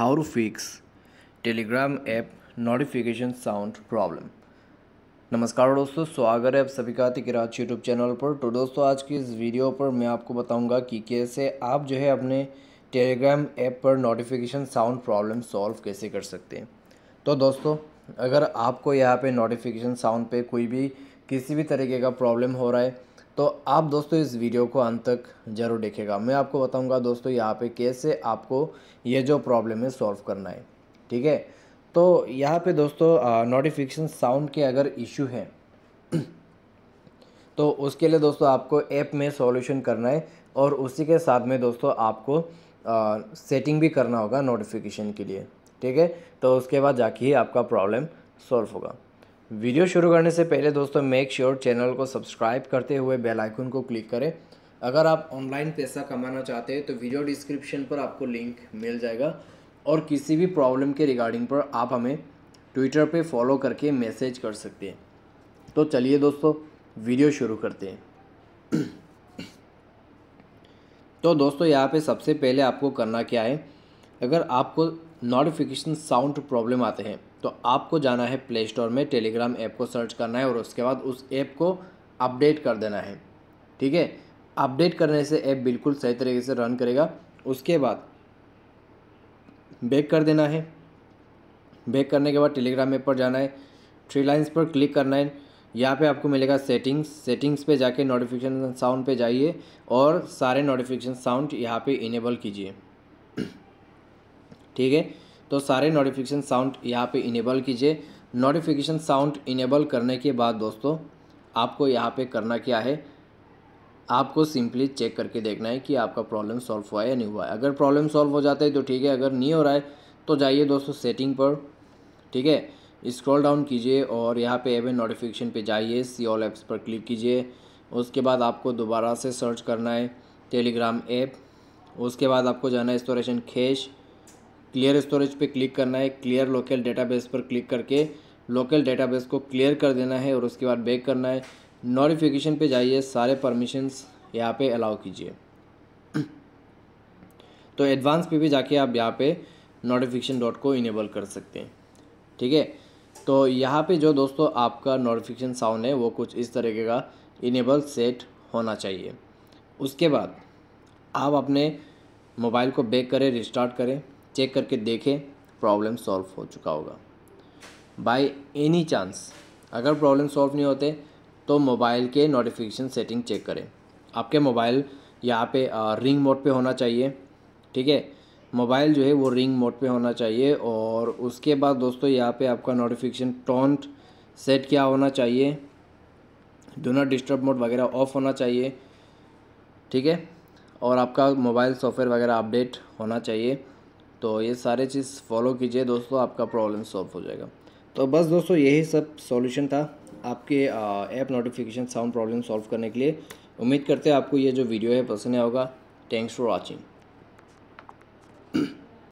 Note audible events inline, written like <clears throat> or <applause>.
how to fix Telegram app notification sound problem नमस्कार दोस्तों स्वागत है आप सभी का तिकराज यूट्यूब चैनल पर तो दोस्तों आज की इस वीडियो पर मैं आपको बताऊंगा कि कैसे आप जो है अपने टेलीग्राम ऐप पर नोटिफिकेशन साउंड प्रॉब्लम सॉल्व कैसे कर सकते हैं तो दोस्तों अगर आपको यहाँ पे नोटिफिकेशन साउंड पे कोई भी किसी भी तरीके का प्रॉब्लम हो रहा है तो आप दोस्तों इस वीडियो को अंत तक ज़रूर देखेगा मैं आपको बताऊंगा दोस्तों यहाँ पे कैसे आपको ये जो प्रॉब्लम है सॉल्व करना है ठीक है तो यहाँ पे दोस्तों नोटिफिकेशन साउंड के अगर इशू है तो उसके लिए दोस्तों आपको ऐप में सॉल्यूशन करना है और उसी के साथ में दोस्तों आपको आ, सेटिंग भी करना होगा नोटिफिकेशन के लिए ठीक है तो उसके बाद जाके ही आपका प्रॉब्लम सॉल्व होगा वीडियो शुरू करने से पहले दोस्तों मेक श्योर sure चैनल को सब्सक्राइब करते हुए बेल आइकन को क्लिक करें अगर आप ऑनलाइन पैसा कमाना चाहते हैं तो वीडियो डिस्क्रिप्शन पर आपको लिंक मिल जाएगा और किसी भी प्रॉब्लम के रिगार्डिंग पर आप हमें ट्विटर पे फॉलो करके मैसेज कर सकते हैं तो चलिए दोस्तों वीडियो शुरू करते हैं <clears throat> तो दोस्तों यहाँ पे सबसे पहले आपको करना क्या है अगर आपको नोटिफिकेशन साउंड प्रॉब्लम आते हैं तो आपको जाना है प्ले स्टोर में टेलीग्राम ऐप को सर्च करना है और उसके बाद उस ऐप को अपडेट कर देना है ठीक है अपडेट करने से ऐप बिल्कुल सही तरीके से रन करेगा उसके बाद बैक कर देना है बैक करने के बाद टेलीग्राम ऐप पर जाना है थ्री लाइन्स पर क्लिक करना है यहाँ पे आपको मिलेगा सेटिंग्स सेटिंग्स पे जाके नोटिफिकेशन साउंड पे जाइए और सारे नोटिफिकेशन साउंड यहाँ पे इनेबल कीजिए ठीक है तो सारे नोटिफिकेशन साउंड यहाँ पे इनेबल कीजिए नोटिफिकेशन साउंड इनेबल करने के बाद दोस्तों आपको यहाँ पे करना क्या है आपको सिंपली चेक करके देखना है कि आपका प्रॉब्लम सॉल्व हुआ है या नहीं हुआ है अगर प्रॉब्लम सॉल्व हो जाता है तो ठीक है अगर नहीं हो रहा है तो जाइए दोस्तों सेटिंग पर ठीक है स्क्रॉल डाउन कीजिए और यहाँ पे एवन नोटिफिकेशन पे जाइए सी ऑल ऐप्स पर क्लिक कीजिए उसके बाद आपको दोबारा से सर्च करना है टेलीग्राम ऐप उसके बाद आपको जाना है स्टोरेशन खेश क्लियर स्टोरेज पे क्लिक करना है क्लियर लोकल डेटाबेस पर क्लिक करके लोकल डेटाबेस को क्लियर कर देना है और उसके बाद बैक करना है नोटिफिकेशन पे जाइए सारे परमिशंस यहाँ पे अलाउ कीजिए तो एडवांस पे भी जाके आप यहाँ पे नोटिफिकेशन डॉट को इनेबल कर सकते हैं ठीक है तो यहाँ पे जो दोस्तों आपका नोटिफिकेशन साउंड है वो कुछ इस तरीके का इनेबल सेट होना चाहिए उसके बाद आप अपने मोबाइल को बैक करें रिस्टार्ट करें चेक करके देखें प्रॉब्लम सॉल्व हो चुका होगा बाय एनी चांस अगर प्रॉब्लम सॉल्व नहीं होते तो मोबाइल के नोटिफिकेशन सेटिंग चेक करें आपके मोबाइल यहाँ पे रिंग मोड पे होना चाहिए ठीक है मोबाइल जो है वो रिंग मोड पे होना चाहिए और उसके बाद दोस्तों यहाँ पे आपका नोटिफिकेशन टॉन्ट सेट क्या होना चाहिए डो नॉट डिस्टर्ब मोड वगैरह ऑफ होना चाहिए ठीक है और आपका मोबाइल सॉफ्टवेयर वगैरह अपडेट होना चाहिए तो ये सारे चीज़ फॉलो कीजिए दोस्तों आपका प्रॉब्लम सॉल्व हो जाएगा तो बस दोस्तों यही सब सॉल्यूशन था आपके app notification sound problem solve करने के लिए उम्मीद करते हैं आपको ये जो वीडियो है पसंद आया होगा थैंक्स फॉर वॉचिंग